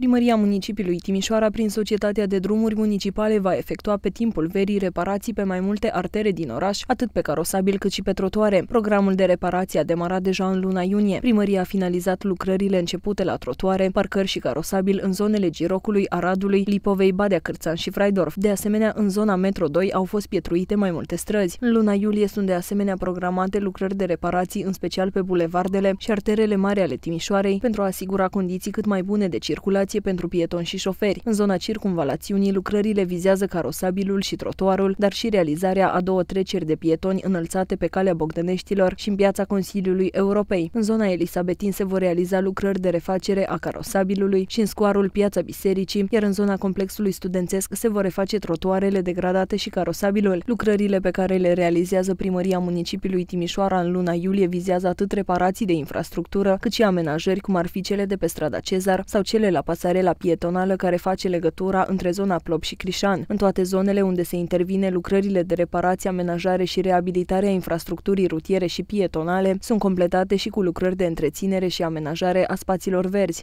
Primăria municipiului Timișoara, prin Societatea de Drumuri Municipale, va efectua pe timpul verii reparații pe mai multe artere din oraș, atât pe carosabil cât și pe trotuare. Programul de reparație a demarat deja în luna iunie. Primăria a finalizat lucrările începute la trotuare, parcări și carosabil în zonele Girocului, Aradului, Lipovei, Badea Cârțan și Fraidorf. De asemenea, în zona Metro 2 au fost pietruite mai multe străzi. În luna iulie sunt de asemenea programate lucrări de reparații, în special pe bulevardele și arterele mari ale Timișoarei, pentru a asigura condiții cât mai bune de circulație circulație pentru pietoni și șoferi. În zona circunvalațiunii, lucrările vizează carosabilul și trotuarul, dar și realizarea a două treceri de pietoni înălțate pe calea Bogdăneștilor și în piața Consiliului Europei. În zona Elisabetin se vor realiza lucrări de refacere a carosabilului și în scoarul Piața Bisericii, iar în zona complexului studențesc se vor reface trotuarele degradate și carosabilul. Lucrările pe care le realizează primăria municipiului Timișoara în luna iulie vizează atât reparații de infrastructură, cât și amenajări, cum ar fi cele de pe strada Cezar sau cele la pas pasarela pietonală care face legătura între zona Plop și Crișan. În toate zonele unde se intervine lucrările de reparație, amenajare și reabilitare a infrastructurii rutiere și pietonale sunt completate și cu lucrări de întreținere și amenajare a spațiilor verzi.